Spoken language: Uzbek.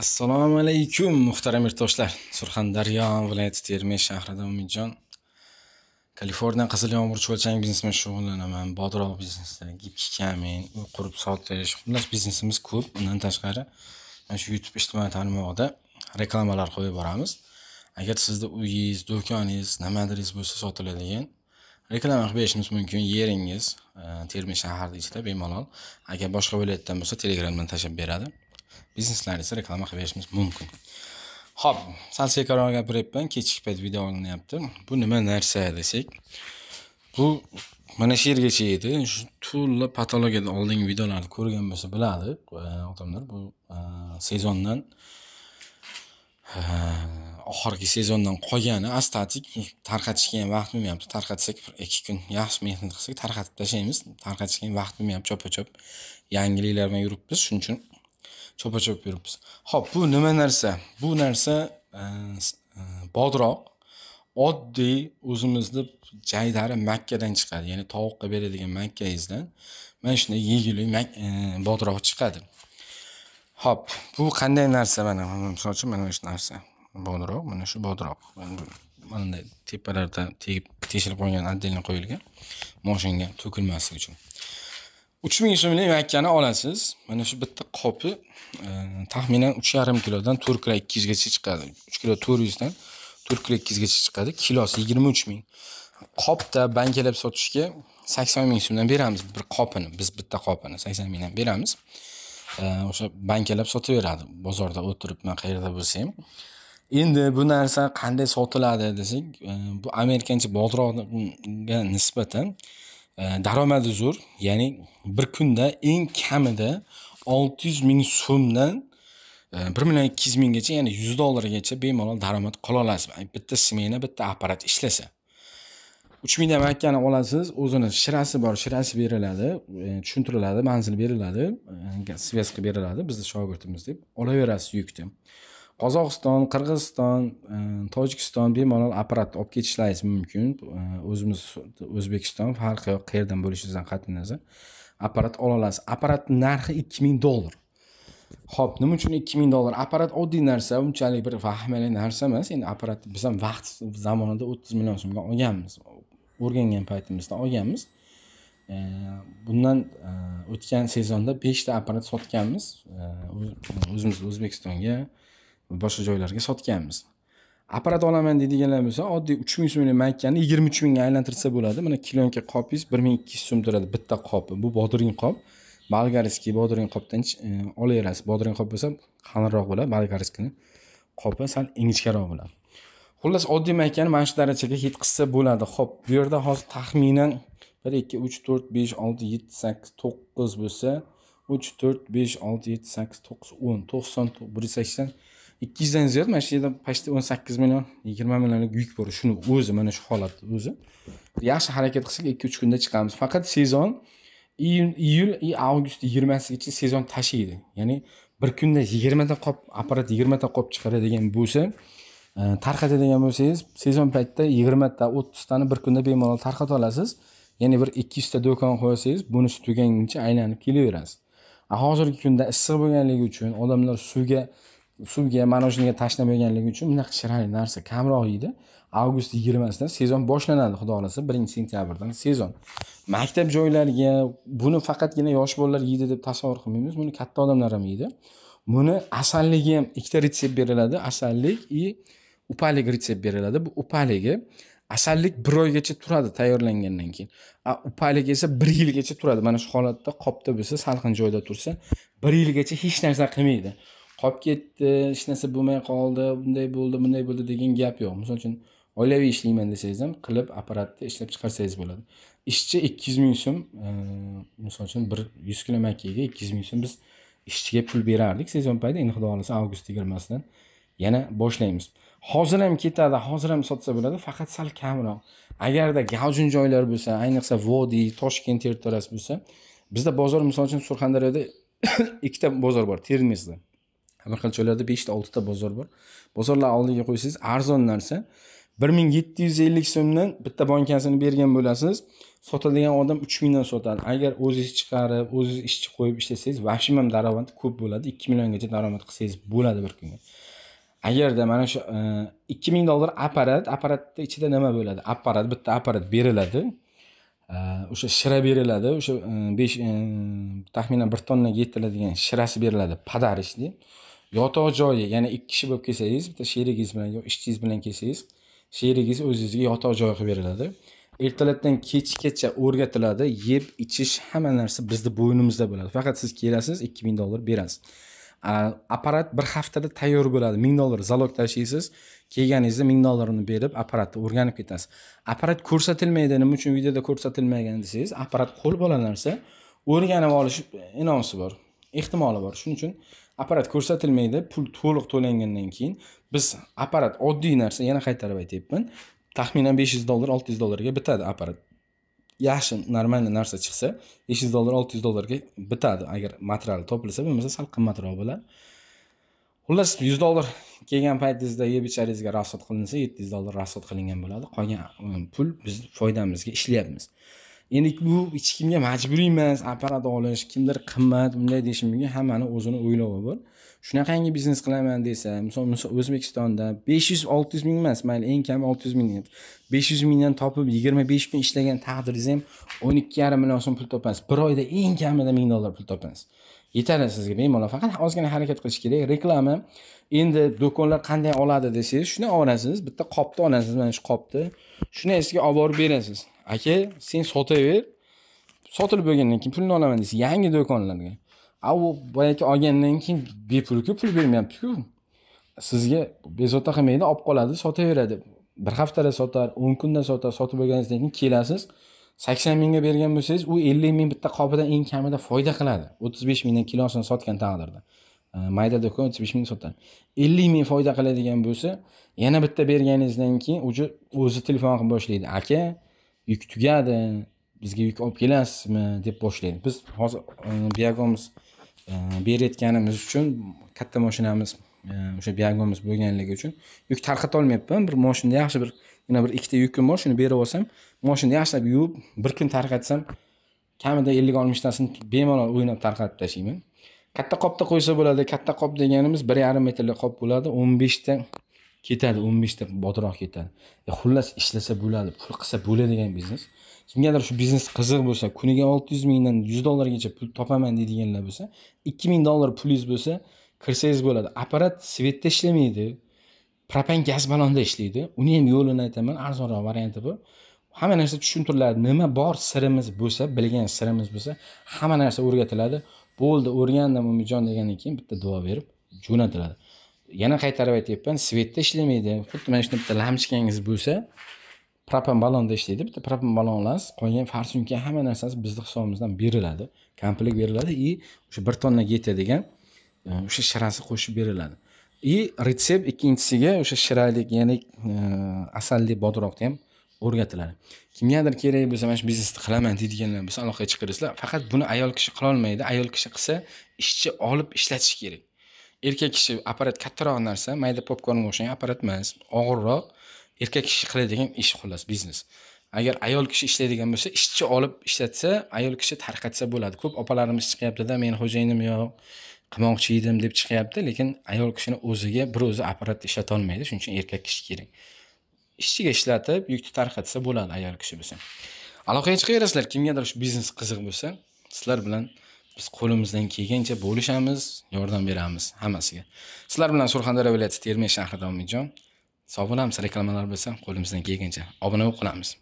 assalomu alaykum muhtaram yurtdoshlar surxondaryo viloyati termiz shahrida umidjon kaliforniya qizil cho'lchang biznesi bilan shug'ullanaman bodrog biznesida kamin uy qurib sotish xullas biznesimiz ko'p undan tashqari mana shu youtube ijtimoiy tarmog'ida reklamalar qo'yib boramiz agar sizda uyingiz do'koningiz nimadiringiz bo'lsa sotiladigan reklama qilib berishimiz mumkin yeringiz e, termiz shahrini ichida bemalol agar boshqa viloyatdan bo'lsa telegramdan tashlab beradi bizneslaringizga reklama qilib berishimiz mumkin ho'p sal sekinroq gapiryapman kechki payt video olinyapti bu nima narsa desak bu mana shu yergacha edi shu to'la patologiyada oldingi videolarni ko'rgan bo'lsa biladi odamlar bu e, sezondan e, oxirgi sezondan qolgani astatik tarqatishga ham vaqt bo'lmayapti tarqatsak bir ikki kun yaxshi mehnat qilsak tarqatib tashlaymiz tarqatishga ham vaqt bo'lmayapti chopa chop yangiliklar bilan yuribmiz shuning uchun chopa chop yuribmiz ho'p bu nima narsa bu narsa e, e, bodroq oddiy o'zimizni jaydari makkadan chiqadi ya'ni tovuqqa beradigan makkangizdan mana shunday yegulik e, bodroq chiqadi ho'p bu qanday narsa mana misol uchun mana shu narsa bodroq mana shu bodroq mana bunday tepalarda tegib teshilib qo'ygan отдельно qo'yilgan moshinga to'kilmasligi uchun uch ming so'mlik makkani olasiz mana shu bitta qopi e, taxminan uch yarim kilodan to'rt kilo ikki yuzgacha chiqadi uch kilo to'rt yuzdan to'rt kilo ikki yuzgacha chiqadi kilosi yigirma uch ming qopda bankalab sotishga sakson ming so'mdan beramiz bir qopini biz bitta qopini sakson mingdan beramiz e, o'sha bankalab sotaveradi bozorda o'tiribman qayerda bo'lsa ham endi bu narsa qanday sotiladi desak e, bu amerikancha bozorga nisbatan daromadi zo'r ya'ni bir kunda eng kamida olti yuz ming so'mdan e, bir million ikki yuz minggacha ya'ni yuz dollargacha bemalol daromad qola olasiz bitta smena bitta apparat ishlasa uch mingdan makkani olasiz o'zini shirasi bor shirasi beriladi e, tushuntiriladi manzil beriladi e, svязka beriladi bizni shogirdimiz deb olaverasiz yukni qozog'iston qirg'iziston e, tojikiston bemalol apparatni olib ketishlaringiz mumkin e, o'zimiz o'zbekiston farqi yo'q qayerdan bo'lishingizdan qat'iy nazar apparat ola olasiz apparatni narxi ikki ming dollar ho'p nima uchun ikki ming dollar apparat oddiy narsa unchalik bir vahimali narsa emas endi apparatni biz ham vaqt zamonida o'ttiz million so'mga olganmiz o'rgangan paytimizda olganmiz e, bundan o'tgan sezonda beshta apparat sotganmiz o'zimiz o'zbekistonga boshqa joylarga sotganmiz apparat olaman deydiganlar bo'lsa oddiy uch ming so'mlik makkani yigirma uch mingga aylantirsa bo'ladi mana kilonka qopingiz bir ming ikki yuz so'm turadi bitta qopi bu bodring qop bolgarskiy bodring qopdan e, olaverasiz bodring qop bo'lsa qalinroq bo'ladi bolgarskini qopi sal ingichkaroq bo'ladi xullas oddiy makkani mana shu darajaga yetkazsa bo'ladi ho'p bu yerda hozir taxminan bir ikki uch to'rt besh olti yetti sakkiz to'qqiz bo'lsa uch to'rt besh olti yetti sakkiz to'qqiz o'n to'qson bir yuz sakson ikki yuzdan ziyod mana shu yerda почти o'n sakkiz million yigirma millionlik yuk bor shuni o'zi mana shu holat o'zi yaxshi harakat qilsak ikki uch kunda chiqamiz faqat sezon iyun iyul и avgust yigirmasigacha sezon tashiydi ya'ni bir kunda yigirmata qop apparat yigirmata qop chiqaradigan bo'lsa e, tarqatadigan bo'lsangiz sezon paytida yigirmata o'ttiztani bir kunda bemalol tarqata olasiz ya'ni bir ikki yuzta do'kon qo'yasangiz bunisi tugaguncha aylanib kelaverasiz hozirgi kunda issiq bo'lganligi uchun odamlar suvga suvga manojniga tashlab bo'lganligi uchun bunaqa shirali narsa kamroq yeydi avgust yigirmasidan sezon boshlanadi xudo xohlasa birinchi sentyabrdan sezon maktab joylariga buni faqatgina yosh bolalar yeydi deb tasavvur qilmaymiz buni katta odamlar ham yeydi buni asalligi ham ikkita retsept beriladi asallik и upalik retsept beriladi bu upaligi asallik bir oygacha turadi tayyorlangandan keyin a upalik esa bir yilgacha turadi mana shu holatda qopda bo'lsa salqin joyda tursa bir yilgacha hech narsa qilmaydi qolib ketdi hech narsa bo'lmay qoldi bunday bo'ldi bunday bo'ldi degan gap yo'q misol uchun oilaviy ishlayman desangiz ham qilib apparatni ishlab chiqarsangiz bo'ladi ishchi ikki yuz ming so'm e, misol uchun bir yuz kilo makkaga ikki yuz ming so'm biz ishchiga pul berardik sezon payti endi xudo xohlasa avgust yigirmasidan yana boshlaymiz hozir ham ketadi hozir ham sotsa bo'ladi faqat sal kamroq agarda gavjun joylar bo'lsa ayniqsa vodiy toshkent territoriyasi bo'lsa bizda bozor misol uchun surxondaryoda ikkita bozor bor termizda har bir xil joylarda beshta oltita bozor bor bozorlar oldiga qo'ysangiz arzon narsa bir ming yetti yuz ellik so'mdan bitta bankasini bergan bo'lasiz sotadigan odam uch mingdan sotadi agar o'zingiz chiqarib o'zingiz ishchi qo'yib ishlasangiz вообще ham daromad ko'p bo'ladi ikki milliongacha daromad qilsangiz bo'ladi bir kunga agarda mana shu e, ikki ming dollar apparat apparatni ichida nima bo'ladi apparat bitta apparat beriladi e, o'sha shira beriladi o'sha e, besh taxminan bir tonna yetiladigan shirasi beriladi подарочный yotoq joyi ya'ni ikki kishi bo'lib kelsangiz bitta sherigingiz bilan yo ishchingiz bilan kelsangiz sherigingiz o'zingizga yotoq joy qilib beriladi ertalabdan kechgacha o'rgatiladi yeb ichish hamma narsa bizni bo'ynimizda bo'ladi faqat siz kelasiz ikki ming dollar berasiz apparat bir haftada tayyor bo'ladi ming dollar zalog tashlaysiz kelganingizda ming dollarni berib apparatni o'rganib ketasiz apparat ko'rsatilmaydi nima uchun videoda ko'rsatilmagan desangiz apparat qo'l bola narsa o'rganib olish inosi bor ehtimoli bor shuning uchun apparat ko'rsatilmaydi pul to'liq to'langandan keyin biz apparat oddiy narsa yana qaytarib aytyapman taxminan besh yuz dollar olti yuz dollarga bitadi apparat yaxshi нормальный narsa chiqsa besh yuz dollar olti yuz dollarga bitadi agar material topilsa bo'lmasa sal qimmatroq bo'ladi xullas yuz dollar kelgan paytingizda yeb icharingizga rasxod qilinsa yetti yuz dollar rasxod qilingan bo'ladi qolgan um, pul biz foydamizga ishlayapmiz endi bu hech kimga majburiy emas apparat olish kimdir qimmat bunday deyishi mumkin hammani o'zini o'ylovi bor shunaqangi biznes qilaman desa misol o'zbekistonda besh yuz olti yuz ming emas mayli eng kami olti yuz ming besh yuz mingdan topib yigirma besh kun ishlagan taqdiringiz ham o'n ikki yarim million so'm pul topasiz bir oyda eng kamida ming dollar pul topasiz yetadi sizga bemalol faqat ozgina harakat qilish kerak reklama endi do'konlar qanday oladi desangiz shuni olasiz bitta qopni olasiz mana shu qopni shuni sizga olib borib berasiz aka sen sotaver sotilib bo'lgandan keyin pulini olaman desa yangi do'konlarga a u boyagi olgandan keyin bepulku pul bermayaptiku sizga bezovta qilmaydi olib qoladi sotaveradi bir haftada sotar o'n kunda sotar sotib bo'lganingizdan keyin kelasiz sakson mingga bergan bo'lsangiz u ellik ming bitta qopidan eng kamida foyda qiladi o'ttiz besh mingdan kilosini sotgan taqdirda e, mayda do'kon o'ttiz besh ming sotadi ellik ming foyda qiladigan bo'lsa yana bitta berganingizdan keyin уже o'zi telefon qilib boshlaydi aka yuk tugadi bizga yuk olib kelasizmi deb boshlaydi biz hozir e, biagomuz e, berayotganimiz uchun katta moshinamiz e, o'sha biagomuz bo'lganligi uchun yuk tarqatolmayapman bir moshinada yaxshi bir yana bir ikkita yukim bor shuni berib olsam moshinani yaxshilab yuvib bir kun tarqatsam kamida ellik oltmishtasini bemalol o'ynab tarqatib tashlayman katta qopda qo'ysa bo'ladi katta qop deganimiz bir yarim metrlik qop bo'ladi o'n beshta ketadi o'n beshta bodroq ketadi e, xullas ishlasa bo'ladi pul qilsa bo'ladigan biznes kimgadir shu biznes qiziq bo'lsa kuniga olti yuz mingdan yuz dollargacha pul topaman deydiganlar bo'lsa ikki ming dollar pulingiz bo'lsa kirsangiz bo'ladi apparat svetda ishlamaydi propan gaz balonda ishlaydi uni ham yo'lini aytaman arzonroq varianti bor hamma narsa tushuntiriladi nima bor sirimiz bo'lsa bilgan sirimiz bo'lsa hamma narsa o'rgatiladi bo'ldi o'rgandim umidjon degandan keyin bitta duo berib jo'natiladi yana qaytarib aytyapman svetda ishlamaydi xuddi mana shunday bitta lampochkangiz bo'lsa propan balonda ishlaydi bitta propan balon olasiz qolgan farsunka hamma narsasi bizni hisobimizdan beriladi komplekt beriladi и o'sha bir tonna yetadigan degan e, o'sha shirasi qo'shib beriladi и retsept ikkinchisiga o'sha shiralik ya'ni e, asalli bodroqni ham o'rgatiladi kimgadir kerak bo'lsa mana shu biznesni qilaman deydiganlar bo'lsa aloqaga chiqaringizlar faqat buni ayol kishi qilolmaydi ayol kishi qilsa ishchi olib ishlatish kerak erkak kishi apparat kattaroq narsa mayda popkornga o'xshagan apparat emas og'irroq erkak kishi qiladigan ish xullas biznes agar ayol kishi ishlaydigan bo'lsa ishchi olib ishlatsa ayol kishi tarqatsa bo'ladi ko'p opalarimiz chiqyaptida meni xo'jayinim yo'q qilmoqchi edim deb chiqyapti lekin ayol kishini o'ziga bir o'zi apparat ishlatolmaydi shuning uchun erkak kishi kerak ishchiga ishlatib yukni tarqatsa bo'ladi ayol kishi bo'lsa aloqaga chiqaverasizlar kimgadir shu biznes qiziq bo'lsa sizlar bilan biz qo'limizdan kelgancha bo'lishamiz yordam beramiz hammasiga sizlar bilan surxondaryo viloyati termiz shahrida omidjon sog' bo'lamiz reklamalar bo'lsa qo'limizdan kelgancha obuna bo'lib qolamiz